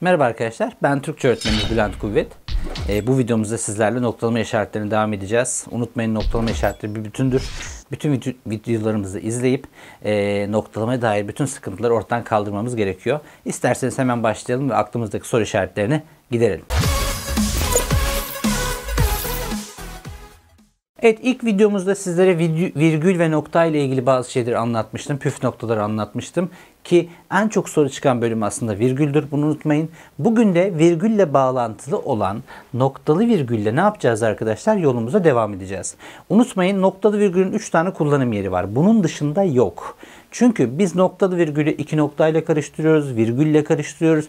Merhaba arkadaşlar, ben Türkçe öğretmeniniz Bülent Kuvvet. E, bu videomuzda sizlerle noktalama işaretlerine devam edeceğiz. Unutmayın noktalama işaretleri bir bütündür. Bütün videolarımızı izleyip e, noktalamaya dair bütün sıkıntıları ortadan kaldırmamız gerekiyor. İsterseniz hemen başlayalım ve aklımızdaki soru işaretlerini giderelim. Evet ilk videomuzda sizlere virgül ve nokta ile ilgili bazı şeyleri anlatmıştım. Püf noktaları anlatmıştım. Ki en çok soru çıkan bölüm aslında virgüldür. Bunu unutmayın. Bugün de virgülle bağlantılı olan noktalı virgülle ne yapacağız arkadaşlar? Yolumuza devam edeceğiz. Unutmayın noktalı virgülün 3 tane kullanım yeri var. Bunun dışında yok. Çünkü biz noktalı virgülü iki noktayla karıştırıyoruz, virgülle karıştırıyoruz.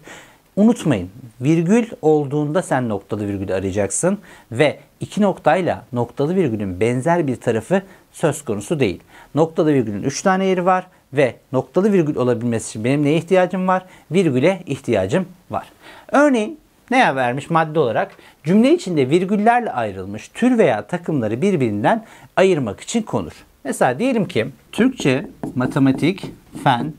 Unutmayın virgül olduğunda sen noktalı virgülü arayacaksın ve iki noktayla noktalı virgülün benzer bir tarafı söz konusu değil. Noktalı virgülün 3 tane yeri var ve noktalı virgül olabilmesi için benim neye ihtiyacım var? Virgüle ihtiyacım var. Örneğin neye vermiş madde olarak? Cümle içinde virgüllerle ayrılmış tür veya takımları birbirinden ayırmak için konur. Mesela diyelim ki Türkçe, matematik, fen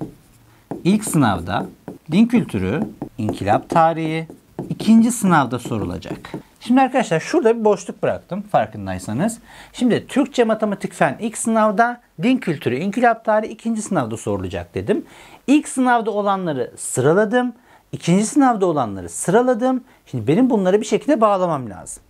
ilk sınavda din kültürü, inkılap tarihi ikinci sınavda sorulacak. Şimdi arkadaşlar şurada bir boşluk bıraktım farkındaysanız. Şimdi Türkçe Matematik Fen ilk sınavda din kültürü inkılap tarihi ikinci sınavda sorulacak dedim. İlk sınavda olanları sıraladım. İkinci sınavda olanları sıraladım. Şimdi benim bunları bir şekilde bağlamam lazım.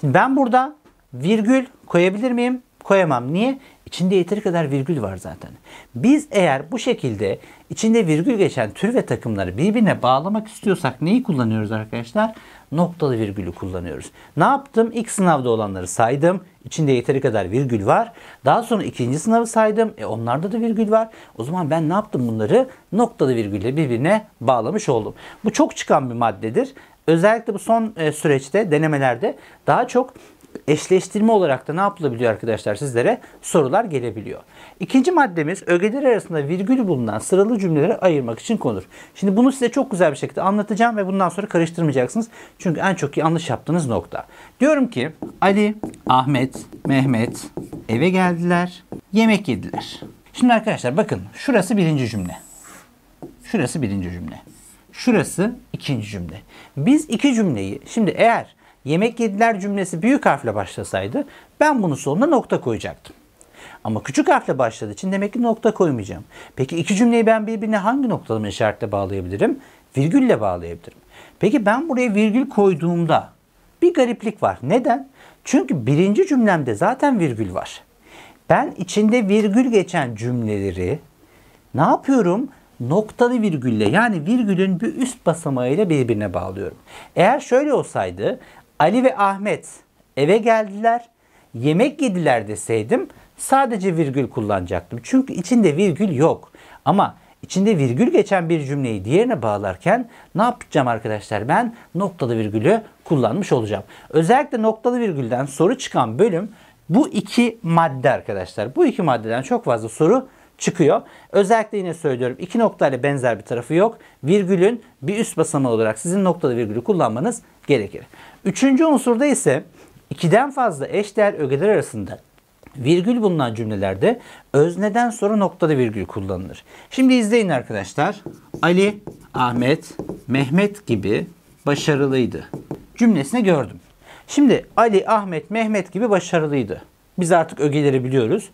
Şimdi ben burada virgül koyabilir miyim? koyamam. Niye? İçinde yeteri kadar virgül var zaten. Biz eğer bu şekilde içinde virgül geçen tür ve takımları birbirine bağlamak istiyorsak neyi kullanıyoruz arkadaşlar? Noktalı virgülü kullanıyoruz. Ne yaptım? İlk sınavda olanları saydım. İçinde yeteri kadar virgül var. Daha sonra ikinci sınavı saydım. E onlarda da virgül var. O zaman ben ne yaptım bunları? Noktalı virgülle birbirine bağlamış oldum. Bu çok çıkan bir maddedir. Özellikle bu son e, süreçte denemelerde daha çok eşleştirme olarak da ne yapılabiliyor arkadaşlar sizlere? Sorular gelebiliyor. İkinci maddemiz ögeler arasında virgül bulunan sıralı cümleleri ayırmak için konur. Şimdi bunu size çok güzel bir şekilde anlatacağım ve bundan sonra karıştırmayacaksınız. Çünkü en çok yanlış yaptığınız nokta. Diyorum ki Ali, Ahmet, Mehmet eve geldiler, yemek yediler. Şimdi arkadaşlar bakın şurası birinci cümle. Şurası birinci cümle. Şurası ikinci cümle. Biz iki cümleyi şimdi eğer yemek yediler cümlesi büyük harfle başlasaydı ben bunu sonuna nokta koyacaktım. Ama küçük harfle başladığı için demek ki nokta koymayacağım. Peki iki cümleyi ben birbirine hangi noktalama işaretle bağlayabilirim? Virgülle bağlayabilirim. Peki ben buraya virgül koyduğumda bir gariplik var. Neden? Çünkü birinci cümlemde zaten virgül var. Ben içinde virgül geçen cümleleri ne yapıyorum? Noktalı virgülle yani virgülün bir üst basamağıyla birbirine bağlıyorum. Eğer şöyle olsaydı Ali ve Ahmet eve geldiler, yemek yediler deseydim sadece virgül kullanacaktım. Çünkü içinde virgül yok. Ama içinde virgül geçen bir cümleyi diğerine bağlarken ne yapacağım arkadaşlar? Ben noktalı virgülü kullanmış olacağım. Özellikle noktalı virgülden soru çıkan bölüm bu iki madde arkadaşlar. Bu iki maddeden çok fazla soru çıkıyor. Özellikle yine söylüyorum iki noktayla benzer bir tarafı yok. Virgülün bir üst basamağı olarak sizin noktalı virgülü kullanmanız gerekir. Üçüncü unsurda ise ikiden fazla eş değer ögeler arasında virgül bulunan cümlelerde özneden sonra noktada virgül kullanılır. Şimdi izleyin arkadaşlar. Ali, Ahmet, Mehmet gibi başarılıydı Cümlesini gördüm. Şimdi Ali, Ahmet, Mehmet gibi başarılıydı. Biz artık ögeleri biliyoruz.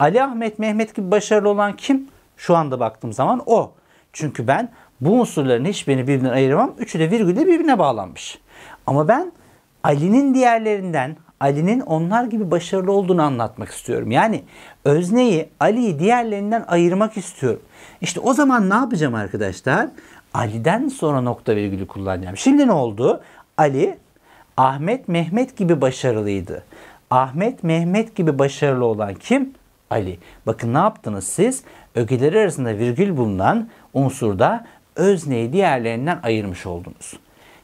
Ali Ahmet Mehmet gibi başarılı olan kim? Şu anda baktığım zaman o. Çünkü ben bu unsurların hiçbirini birbirinden ayıramam. Üçü de virgülle birbirine bağlanmış. Ama ben Ali'nin diğerlerinden, Ali'nin onlar gibi başarılı olduğunu anlatmak istiyorum. Yani özneyi, Ali'yi diğerlerinden ayırmak istiyorum. İşte o zaman ne yapacağım arkadaşlar? Ali'den sonra nokta virgülü kullanacağım. Şimdi ne oldu? Ali, Ahmet Mehmet gibi başarılıydı. Ahmet Mehmet gibi başarılı olan kim? Ali. Bakın ne yaptınız siz? Ögeleri arasında virgül bulunan unsurda özneyi diğerlerinden ayırmış oldunuz.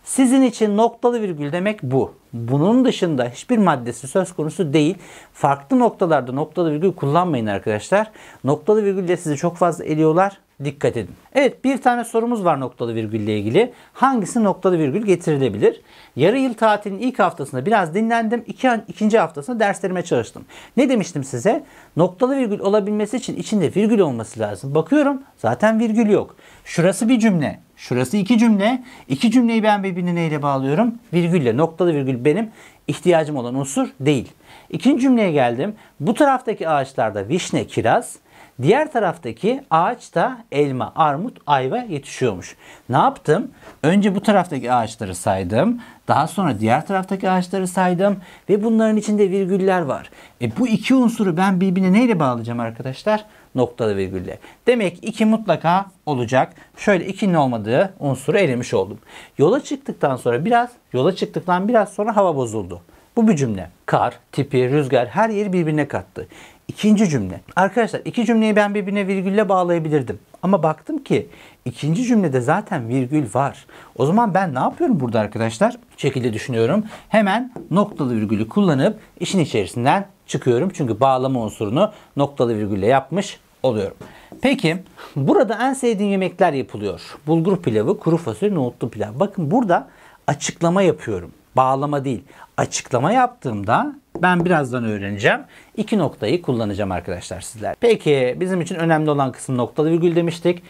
Sizin için noktalı virgül demek bu. Bunun dışında hiçbir maddesi söz konusu değil. Farklı noktalarda noktalı virgül kullanmayın arkadaşlar. Noktalı virgülle sizi çok fazla ediyorlar dikkat edin. Evet bir tane sorumuz var noktalı virgülle ilgili. Hangisi noktalı virgül getirilebilir? Yarı yıl tatilinin ilk haftasında biraz dinlendim. İki, ikinci haftasında derslerime çalıştım. Ne demiştim size? Noktalı virgül olabilmesi için içinde virgül olması lazım. Bakıyorum zaten virgül yok. Şurası bir cümle. Şurası iki cümle. İki cümleyi ben birbirine neyle bağlıyorum? Virgülle. Noktalı virgül benim ihtiyacım olan unsur değil. İkinci cümleye geldim. Bu taraftaki ağaçlarda vişne, kiraz, Diğer taraftaki ağaçta elma, armut, ayva yetişiyormuş. Ne yaptım? Önce bu taraftaki ağaçları saydım. Daha sonra diğer taraftaki ağaçları saydım. Ve bunların içinde virgüller var. E bu iki unsuru ben birbirine neyle bağlayacağım arkadaşlar? Noktalı virgülle. Demek iki mutlaka olacak. Şöyle ikinin olmadığı unsuru elemiş oldum. Yola çıktıktan sonra biraz, yola çıktıktan biraz sonra hava bozuldu. Bu bir cümle. Kar, tipi, rüzgar her yeri birbirine kattı. İkinci cümle. Arkadaşlar iki cümleyi ben birbirine virgülle bağlayabilirdim. Ama baktım ki ikinci cümlede zaten virgül var. O zaman ben ne yapıyorum burada arkadaşlar? Bu şekilde düşünüyorum. Hemen noktalı virgülü kullanıp işin içerisinden çıkıyorum. Çünkü bağlama unsurunu noktalı virgülle yapmış oluyorum. Peki burada en sevdiğim yemekler yapılıyor. Bulgur pilavı, kuru fasulye, nohutlu pilav. Bakın burada açıklama yapıyorum. Bağlama değil. Açıklama yaptığımda ben birazdan öğreneceğim. İki noktayı kullanacağım arkadaşlar sizler. Peki bizim için önemli olan kısım noktalı virgül demiştik.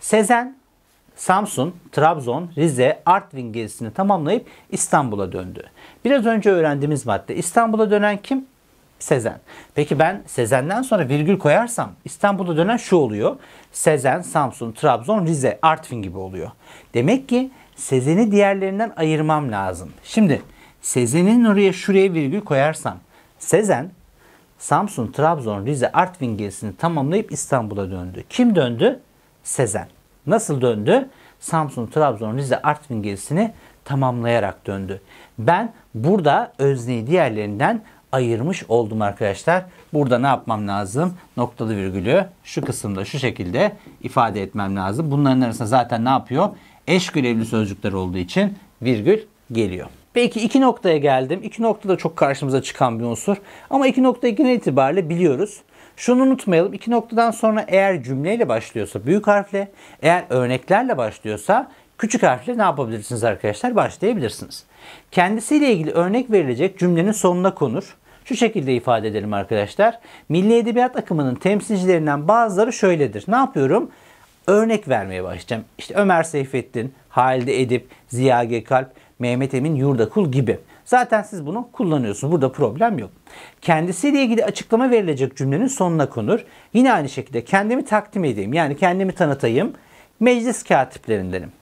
Sezen Samsun, Trabzon, Rize, Artvin gezisini tamamlayıp İstanbul'a döndü. Biraz önce öğrendiğimiz madde İstanbul'a dönen kim? Sezen. Peki ben Sezen'den sonra virgül koyarsam İstanbul'a dönen şu oluyor. Sezen, Samsun, Trabzon, Rize, Artvin gibi oluyor. Demek ki Sezen'i diğerlerinden ayırmam lazım. Şimdi Sezen'in oraya şuraya virgül koyarsam Sezen Samsun, Trabzon, Rize, Artvin gezisini tamamlayıp İstanbul'a döndü. Kim döndü? Sezen. Nasıl döndü? Samsun, Trabzon, Rize, Artvin gezisini tamamlayarak döndü. Ben burada özneyi diğerlerinden ayırmış oldum arkadaşlar. Burada ne yapmam lazım? Noktalı virgülü şu kısımda şu şekilde ifade etmem lazım. Bunların arasında zaten ne yapıyor? Eş görevli sözcükler olduğu için virgül geliyor. Peki iki noktaya geldim. İki nokta da çok karşımıza çıkan bir unsur. Ama iki noktayı genel itibariyle biliyoruz. Şunu unutmayalım. İki noktadan sonra eğer cümleyle başlıyorsa büyük harfle, eğer örneklerle başlıyorsa küçük harfle ne yapabilirsiniz arkadaşlar? Başlayabilirsiniz. Kendisiyle ilgili örnek verilecek cümlenin sonuna konur. Şu şekilde ifade edelim arkadaşlar. Milli Edebiyat akımının temsilcilerinden bazıları şöyledir. Ne yapıyorum? Örnek vermeye başlayacağım. İşte Ömer Seyfettin, Halide Edip, Ziya Gekalp Mehmet Emin Yurdakul gibi. Zaten siz bunu kullanıyorsunuz. Burada problem yok. Kendisiyle ilgili açıklama verilecek cümlenin sonuna konur. Yine aynı şekilde kendimi takdim edeyim. Yani kendimi tanıtayım. Meclis katiplerindenim.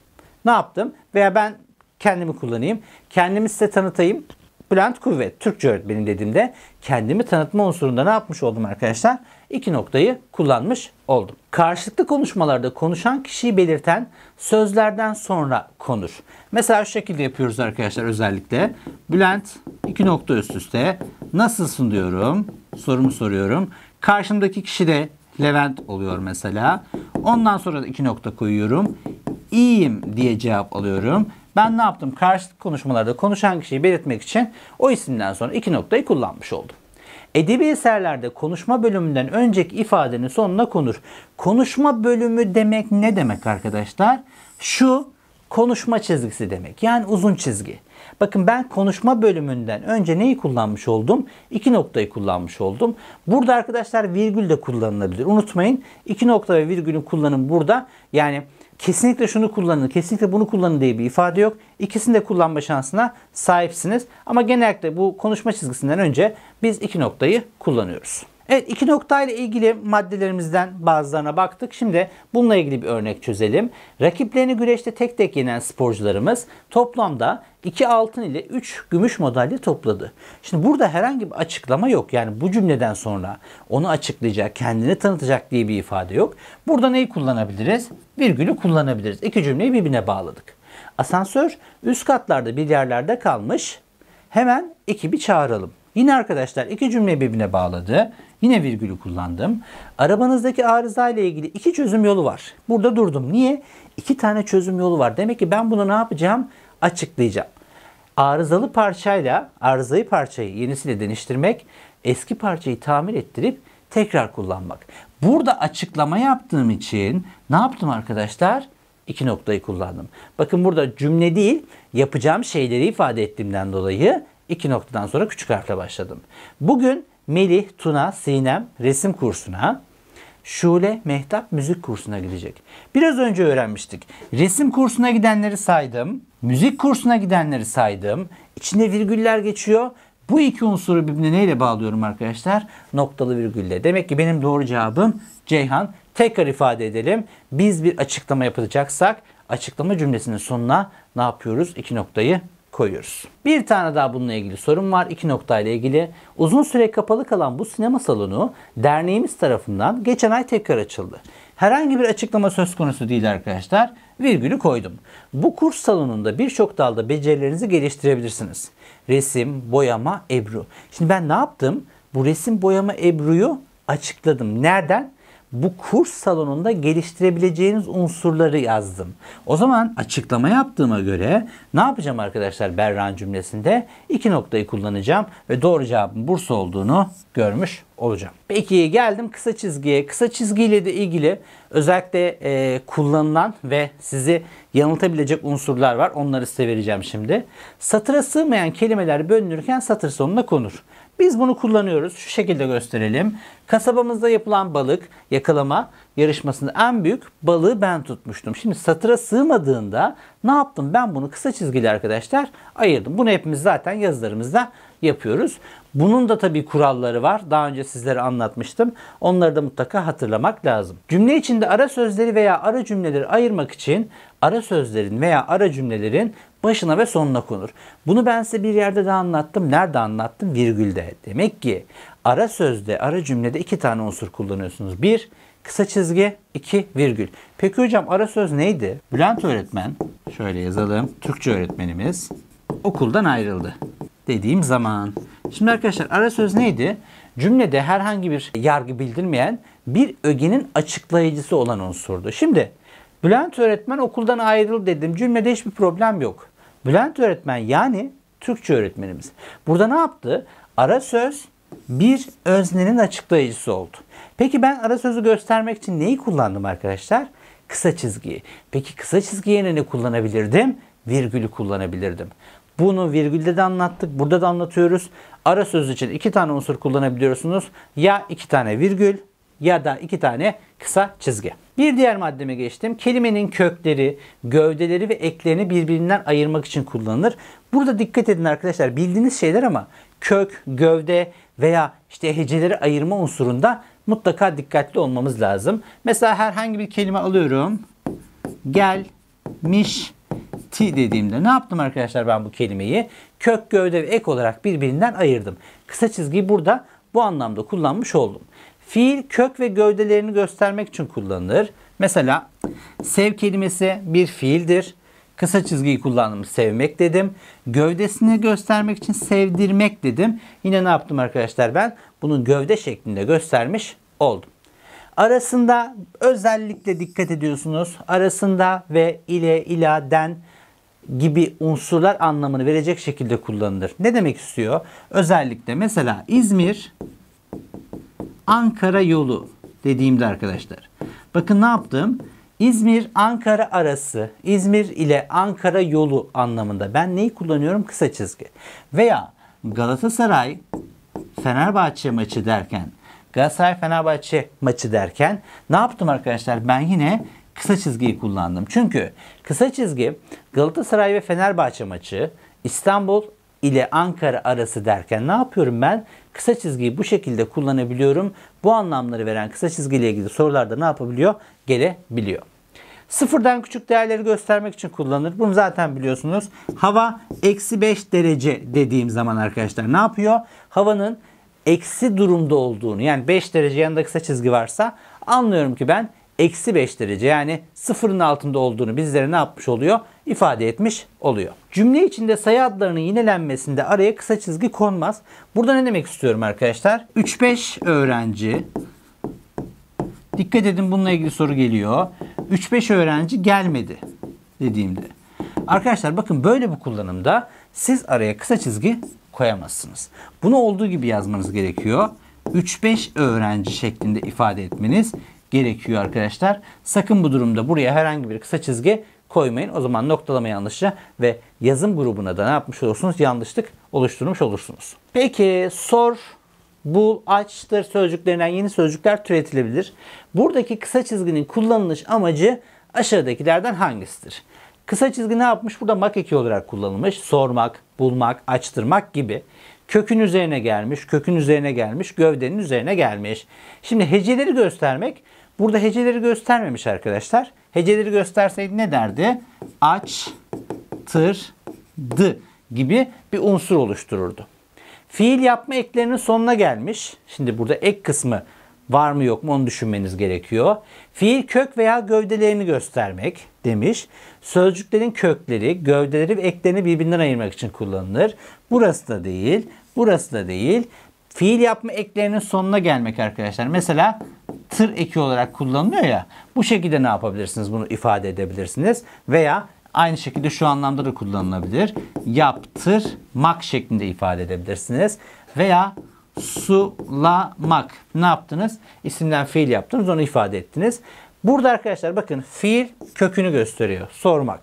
Ne yaptım? Veya ben kendimi kullanayım. Kendimi size tanıtayım. Bülent Kuvvet, Türkçe öğretmeni dediğimde kendimi tanıtma unsurunda ne yapmış oldum arkadaşlar? İki noktayı kullanmış oldum. Karşılıklı konuşmalarda konuşan kişiyi belirten sözlerden sonra konur. Mesela şu şekilde yapıyoruz arkadaşlar özellikle. Bülent iki nokta üst üste nasılsın diyorum. Sorumu soruyorum. Karşımdaki kişi de Levent oluyor mesela. Ondan sonra da iki nokta koyuyorum. İyiyim diye cevap alıyorum. Ben ne yaptım? Karşılık konuşmalarda konuşan kişiyi belirtmek için o isimden sonra iki noktayı kullanmış oldum. Edebi eserlerde konuşma bölümünden önceki ifadenin sonuna konur. Konuşma bölümü demek ne demek arkadaşlar? Şu konuşma çizgisi demek. Yani uzun çizgi. Bakın ben konuşma bölümünden önce neyi kullanmış oldum? İki noktayı kullanmış oldum. Burada arkadaşlar virgül de kullanılabilir. Unutmayın iki nokta ve virgülün kullanımı burada. Yani kesinlikle şunu kullanın, kesinlikle bunu kullanın diye bir ifade yok. İkisini de kullanma şansına sahipsiniz. Ama genellikle bu konuşma çizgisinden önce biz iki noktayı kullanıyoruz. Evet iki noktayla ilgili maddelerimizden bazılarına baktık. Şimdi bununla ilgili bir örnek çözelim. Rakiplerini güreşte tek tek yenen sporcularımız toplamda 2 altın ile 3 gümüş madalya topladı. Şimdi burada herhangi bir açıklama yok. Yani bu cümleden sonra onu açıklayacak, kendini tanıtacak diye bir ifade yok. Burada neyi kullanabiliriz? Virgülü kullanabiliriz. İki cümleyi birbirine bağladık. Asansör üst katlarda bir yerlerde kalmış. Hemen ekibi çağıralım. Yine arkadaşlar iki cümleyi birbirine bağladı. Yine virgülü kullandım. Arabanızdaki arıza ile ilgili iki çözüm yolu var. Burada durdum. Niye? İki tane çözüm yolu var. Demek ki ben bunu ne yapacağım? açıklayacağım. Arızalı parçayla arızayı parçayı yenisiyle değiştirmek, eski parçayı tamir ettirip tekrar kullanmak. Burada açıklama yaptığım için ne yaptım arkadaşlar? İki noktayı kullandım. Bakın burada cümle değil, yapacağım şeyleri ifade ettiğimden dolayı iki noktadan sonra küçük harfle başladım. Bugün Melih, Tuna, Sinem resim kursuna Şule Mehtap müzik kursuna gidecek. Biraz önce öğrenmiştik. Resim kursuna gidenleri saydım. Müzik kursuna gidenleri saydım. İçinde virgüller geçiyor. Bu iki unsuru birbirine neyle bağlıyorum arkadaşlar? Noktalı virgülle. Demek ki benim doğru cevabım Ceyhan. Tekrar ifade edelim. Biz bir açıklama yapacaksak açıklama cümlesinin sonuna ne yapıyoruz? İki noktayı koyuyoruz. Bir tane daha bununla ilgili sorun var. İki noktayla ilgili. Uzun süre kapalı kalan bu sinema salonu derneğimiz tarafından geçen ay tekrar açıldı. Herhangi bir açıklama söz konusu değil arkadaşlar. Virgülü koydum. Bu kurs salonunda birçok dalda becerilerinizi geliştirebilirsiniz. Resim, boyama, ebru. Şimdi ben ne yaptım? Bu resim, boyama, ebruyu açıkladım. Nereden? bu kurs salonunda geliştirebileceğiniz unsurları yazdım. O zaman açıklama yaptığıma göre ne yapacağım arkadaşlar Berran cümlesinde? iki noktayı kullanacağım ve doğru cevabın Bursa olduğunu görmüş olacağım. Peki geldim kısa çizgiye. Kısa çizgiyle de ilgili özellikle e, kullanılan ve sizi yanıltabilecek unsurlar var. Onları size vereceğim şimdi. Satıra sığmayan kelimeler bölünürken satır sonuna konur. Biz bunu kullanıyoruz. Şu şekilde gösterelim. Kasabamızda yapılan balık yakalama yarışmasında en büyük balığı ben tutmuştum. Şimdi satıra sığmadığında ne yaptım? Ben bunu kısa çizgili arkadaşlar ayırdım. Bunu hepimiz zaten yazılarımızda yapıyoruz. Bunun da tabii kuralları var. Daha önce sizlere anlatmıştım. Onları da mutlaka hatırlamak lazım. Cümle içinde ara sözleri veya ara cümleleri ayırmak için ara sözlerin veya ara cümlelerin başına ve sonuna konur. Bunu ben size bir yerde de anlattım. Nerede anlattım? Virgülde. Demek ki ara sözde, ara cümlede iki tane unsur kullanıyorsunuz. Bir, kısa çizgi, iki, virgül. Peki hocam ara söz neydi? Bülent öğretmen, şöyle yazalım, Türkçe öğretmenimiz okuldan ayrıldı dediğim zaman. Şimdi arkadaşlar ara söz neydi? Cümlede herhangi bir yargı bildirmeyen bir ögenin açıklayıcısı olan unsurdu. Şimdi Bülent öğretmen okuldan ayrıldı dedim. Cümlede hiçbir problem yok. Bülent öğretmen yani Türkçe öğretmenimiz. Burada ne yaptı? Ara söz bir öznenin açıklayıcısı oldu. Peki ben ara sözü göstermek için neyi kullandım arkadaşlar? Kısa çizgiyi. Peki kısa çizgiye ne kullanabilirdim? Virgülü kullanabilirdim. Bunu virgülde de anlattık. Burada da anlatıyoruz. Ara söz için iki tane unsur kullanabiliyorsunuz. Ya iki tane virgül ya da iki tane kısa çizgi. Bir diğer maddeme geçtim. Kelimenin kökleri, gövdeleri ve eklerini birbirinden ayırmak için kullanılır. Burada dikkat edin arkadaşlar bildiğiniz şeyler ama kök, gövde veya işte heceleri ayırma unsurunda mutlaka dikkatli olmamız lazım. Mesela herhangi bir kelime alıyorum. Gelmiş ti dediğimde ne yaptım arkadaşlar ben bu kelimeyi? Kök, gövde ve ek olarak birbirinden ayırdım. Kısa çizgiyi burada bu anlamda kullanmış oldum. Fiil kök ve gövdelerini göstermek için kullanılır. Mesela sev kelimesi bir fiildir. Kısa çizgiyi kullandım sevmek dedim. Gövdesini göstermek için sevdirmek dedim. Yine ne yaptım arkadaşlar ben? Bunun gövde şeklinde göstermiş oldum. Arasında özellikle dikkat ediyorsunuz. Arasında ve ile ila den gibi unsurlar anlamını verecek şekilde kullanılır. Ne demek istiyor? Özellikle mesela İzmir Ankara yolu dediğimde arkadaşlar. Bakın ne yaptım? İzmir Ankara arası, İzmir ile Ankara yolu anlamında ben neyi kullanıyorum? Kısa çizgi. Veya Galatasaray Fenerbahçe maçı derken Galatasaray-Fenerbahçe maçı derken ne yaptım arkadaşlar? Ben yine kısa çizgiyi kullandım. Çünkü kısa çizgi Galatasaray ve Fenerbahçe maçı İstanbul ile Ankara arası derken ne yapıyorum ben? Kısa çizgiyi bu şekilde kullanabiliyorum. Bu anlamları veren kısa çizgiyle ilgili sorularda ne yapabiliyor? Gelebiliyor. Sıfırdan küçük değerleri göstermek için kullanılır. Bunu zaten biliyorsunuz. Hava eksi 5 derece dediğim zaman arkadaşlar ne yapıyor? Havanın eksi durumda olduğunu yani 5 derece yanında kısa çizgi varsa anlıyorum ki ben eksi 5 derece yani sıfırın altında olduğunu bizlere ne yapmış oluyor? ifade etmiş oluyor. Cümle içinde sayı adlarının yinelenmesinde araya kısa çizgi konmaz. Burada ne demek istiyorum arkadaşlar? 3-5 öğrenci dikkat edin bununla ilgili soru geliyor. 3-5 öğrenci gelmedi dediğimde. Arkadaşlar bakın böyle bir kullanımda siz araya kısa çizgi koyamazsınız. Bunu olduğu gibi yazmanız gerekiyor. 3-5 öğrenci şeklinde ifade etmeniz gerekiyor arkadaşlar. Sakın bu durumda buraya herhangi bir kısa çizgi koymayın. O zaman noktalama yanlışça ve yazım grubuna da ne yapmış olursunuz? Yanlışlık oluşturmuş olursunuz. Peki sor, bul, açtır sözcüklerinden yeni sözcükler türetilebilir. Buradaki kısa çizginin kullanılış amacı aşağıdakilerden hangisidir? Kısa çizgi ne yapmış? Burada mak eki olarak kullanılmış. Sormak, bulmak, açtırmak gibi. Kökün üzerine gelmiş, kökün üzerine gelmiş, gövdenin üzerine gelmiş. Şimdi heceleri göstermek. Burada heceleri göstermemiş arkadaşlar. Heceleri gösterseydi ne derdi? Aç, tır, dı gibi bir unsur oluştururdu. Fiil yapma eklerinin sonuna gelmiş. Şimdi burada ek kısmı var mı yok mu onu düşünmeniz gerekiyor. Fiil kök veya gövdelerini göstermek demiş. Sözcüklerin kökleri, gövdeleri ve eklerini birbirinden ayırmak için kullanılır. Burası da değil, burası da değil. Fiil yapma eklerinin sonuna gelmek arkadaşlar. Mesela tır eki olarak kullanılıyor ya. Bu şekilde ne yapabilirsiniz? Bunu ifade edebilirsiniz. Veya Aynı şekilde şu anlamda da kullanılabilir. Yaptırmak şeklinde ifade edebilirsiniz. Veya sulamak. Ne yaptınız? İsimden fiil yaptınız. Onu ifade ettiniz. Burada arkadaşlar bakın fiil kökünü gösteriyor. Sormak.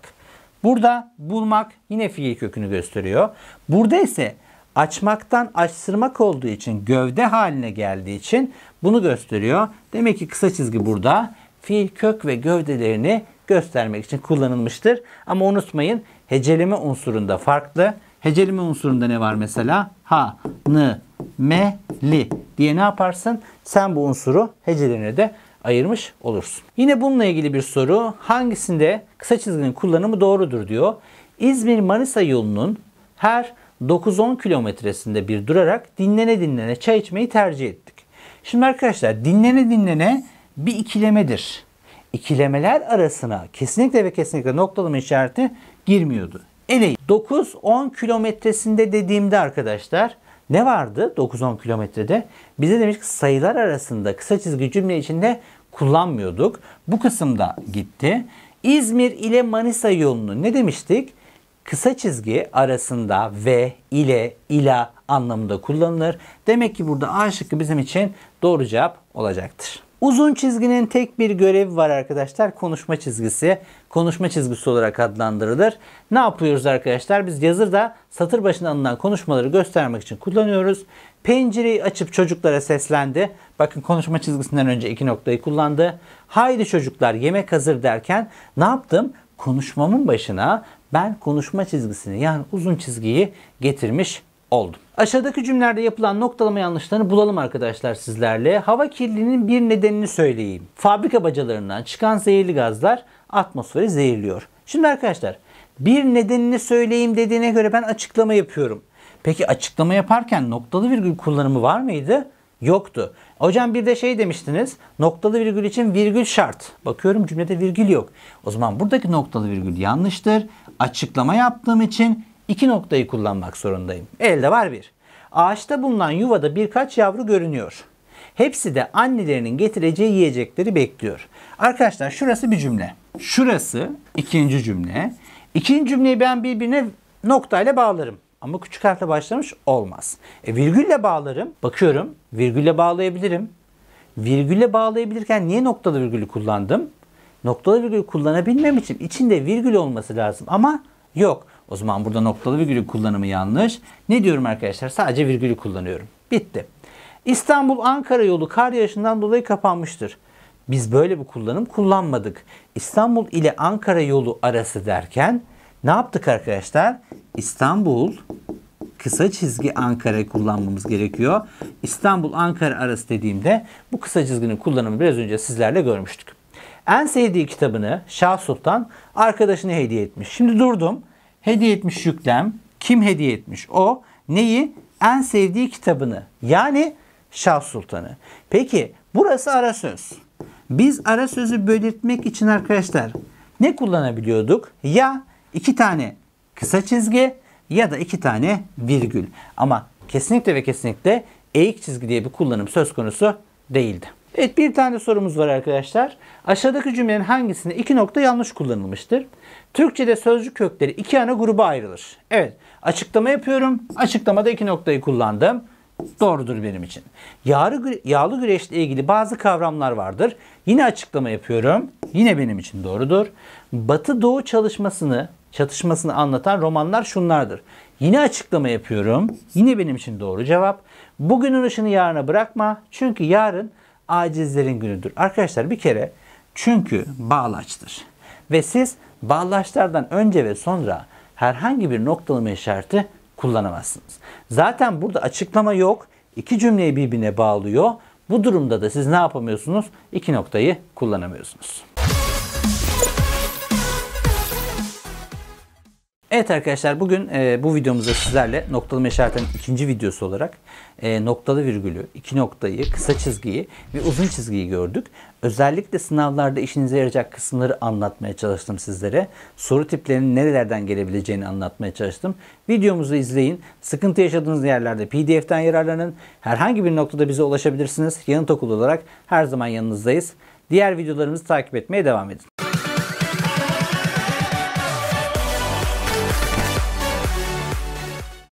Burada bulmak yine fiil kökünü gösteriyor. Burada ise açmaktan açtırmak olduğu için gövde haline geldiği için bunu gösteriyor. Demek ki kısa çizgi burada fiil kök ve gövdelerini göstermek için kullanılmıştır. Ama unutmayın heceleme unsurunda farklı. Heceleme unsurunda ne var mesela? Ha, nı, meli diye ne yaparsın? Sen bu unsuru hecelerine de ayırmış olursun. Yine bununla ilgili bir soru hangisinde kısa çizginin kullanımı doğrudur diyor. İzmir-Manisa yolunun her 9-10 kilometresinde bir durarak dinlene dinlene çay içmeyi tercih ettik. Şimdi arkadaşlar dinlene dinlene bir ikilemedir. İkilemeler arasına kesinlikle ve kesinlikle noktalama işareti girmiyordu. Eleyi 9-10 kilometresinde dediğimde arkadaşlar ne vardı 9-10 kilometrede? Bize demiş ki sayılar arasında kısa çizgi cümle içinde kullanmıyorduk. Bu kısımda gitti. İzmir ile Manisa yolunu ne demiştik? Kısa çizgi arasında ve ile ila anlamında kullanılır. Demek ki burada A şıkkı bizim için doğru cevap olacaktır. Uzun çizginin tek bir görevi var arkadaşlar. Konuşma çizgisi. Konuşma çizgisi olarak adlandırılır. Ne yapıyoruz arkadaşlar? Biz yazıda satır başına alınan konuşmaları göstermek için kullanıyoruz. Pencereyi açıp çocuklara seslendi. Bakın konuşma çizgisinden önce iki noktayı kullandı. Haydi çocuklar yemek hazır derken ne yaptım? Konuşmamın başına ben konuşma çizgisini yani uzun çizgiyi getirmiş oldum. Aşağıdaki cümlelerde yapılan noktalama yanlışlarını bulalım arkadaşlar sizlerle. Hava kirliliğinin bir nedenini söyleyeyim. Fabrika bacalarından çıkan zehirli gazlar atmosferi zehirliyor. Şimdi arkadaşlar bir nedenini söyleyeyim dediğine göre ben açıklama yapıyorum. Peki açıklama yaparken noktalı virgül kullanımı var mıydı? Yoktu. Hocam bir de şey demiştiniz. Noktalı virgül için virgül şart. Bakıyorum cümlede virgül yok. O zaman buradaki noktalı virgül yanlıştır. Açıklama yaptığım için İki noktayı kullanmak zorundayım. Elde var bir. Ağaçta bulunan yuvada birkaç yavru görünüyor. Hepsi de annelerinin getireceği yiyecekleri bekliyor. Arkadaşlar şurası bir cümle. Şurası ikinci cümle. İkinci cümleyi ben birbirine noktayla bağlarım. Ama küçük harfle başlamış olmaz. E, virgülle bağlarım. Bakıyorum virgülle bağlayabilirim. Virgülle bağlayabilirken niye noktalı virgülü kullandım? Noktalı virgülü kullanabilmem için içinde virgül olması lazım ama yok. O zaman burada noktalı virgülü kullanımı yanlış. Ne diyorum arkadaşlar? Sadece virgülü kullanıyorum. Bitti. İstanbul-Ankara yolu kar yağışından dolayı kapanmıştır. Biz böyle bir kullanım kullanmadık. İstanbul ile Ankara yolu arası derken ne yaptık arkadaşlar? İstanbul kısa çizgi Ankara kullanmamız gerekiyor. İstanbul-Ankara arası dediğimde bu kısa çizginin kullanımı biraz önce sizlerle görmüştük. En sevdiği kitabını Şah Sultan arkadaşına hediye etmiş. Şimdi durdum. Hediye etmiş yüklem. Kim hediye etmiş? O neyi? En sevdiği kitabını. Yani Şah Sultan'ı. Peki burası ara söz. Biz ara sözü belirtmek için arkadaşlar ne kullanabiliyorduk? Ya iki tane kısa çizgi ya da iki tane virgül. Ama kesinlikle ve kesinlikle eğik çizgi diye bir kullanım söz konusu değildi. Evet bir tane sorumuz var arkadaşlar. Aşağıdaki cümlenin hangisinde iki nokta yanlış kullanılmıştır? Türkçe'de sözcük kökleri iki ana gruba ayrılır. Evet açıklama yapıyorum. Açıklamada iki noktayı kullandım. Doğrudur benim için. Yağlı, yağlı güreşle ilgili bazı kavramlar vardır. Yine açıklama yapıyorum. Yine benim için doğrudur. Batı Doğu çalışmasını, çatışmasını anlatan romanlar şunlardır. Yine açıklama yapıyorum. Yine benim için doğru cevap. Bugünün ışını yarına bırakma. Çünkü yarın acizlerin günüdür. Arkadaşlar bir kere çünkü bağlaçtır. Ve siz bağlaçlardan önce ve sonra herhangi bir noktalama işareti kullanamazsınız. Zaten burada açıklama yok. İki cümleyi birbirine bağlıyor. Bu durumda da siz ne yapamıyorsunuz? İki noktayı kullanamıyorsunuz. Evet arkadaşlar bugün e, bu videomuzda sizlerle noktalama işaretinin ikinci videosu olarak e, noktalı virgülü, iki noktayı, kısa çizgiyi ve uzun çizgiyi gördük. Özellikle sınavlarda işinize yarayacak kısımları anlatmaya çalıştım sizlere. Soru tiplerinin nerelerden gelebileceğini anlatmaya çalıştım. Videomuzu izleyin. Sıkıntı yaşadığınız yerlerde PDF'ten yararlanın. Herhangi bir noktada bize ulaşabilirsiniz. Yanıt okulu olarak her zaman yanınızdayız. Diğer videolarımızı takip etmeye devam edin.